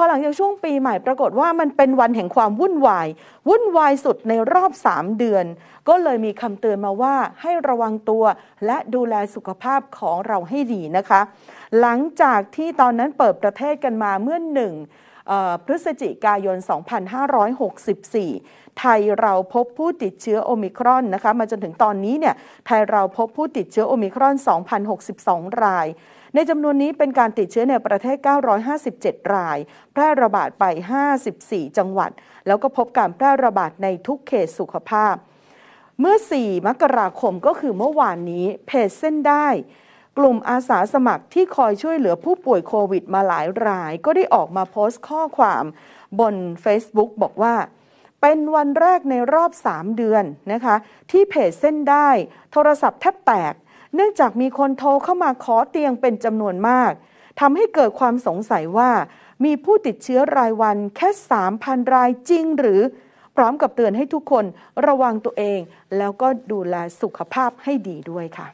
พอหลังจากช่วงปีใหม่ปรากฏว่ามันเป็นวันแห่งความวุ่นวาย วุ่นวายสุดในรอบ 3 เดือน ก็เลยมีคำเตือนมาว่าให้ระวังตัว และดูแลสุขภาพของเราให้ดีนะคะ หลังจากที่ตอนนั้นเปิดประเทศกันมาเมื่อหนึ่งพฤศจิกายน 2564 ไทยเราพบผู้ติดเชื้อโอมิครอนนะคะมาจนถึงตอนนี้เนี่ยไทยเราพบผู้ติดเชื้อโอมิครอน2,062 ราย ในจำนวนนี้เป็นการติดเชื้อในประเทศ 957 ราย แพร่ระบาดไป 54 จังหวัด แล้วก็พบการแพร่ระบาดในทุกเขตสุขภาพ เมื่อ 4 มกราคมก็คือเมื่อวานนี้เพจเส้นได้กลุ่มอาสาสมัครที่คอยช่วยเหลือผู้ป่วยโควิดมาหลายราย ก็ได้ออกมาโพสต์ข้อความบน Facebook บอกว่า เป็นวันแรกในรอบ 3 เดือนนะคะ ที่เพจเส้นได้ โทรศัพท์แทบแตก เนื่องจากมีคนโทรเข้ามาขอเตียงเป็นจำนวนมากทำให้เกิดความสงสัยว่า มีผู้ติดเชื้อรายวันแค่ 3,000 รายจริง หรือพร้อมกับเตือนให้ทุกคนระวังตัวเอง แล้วก็ดูแลสุขภาพให้ดีด้วยค่ะ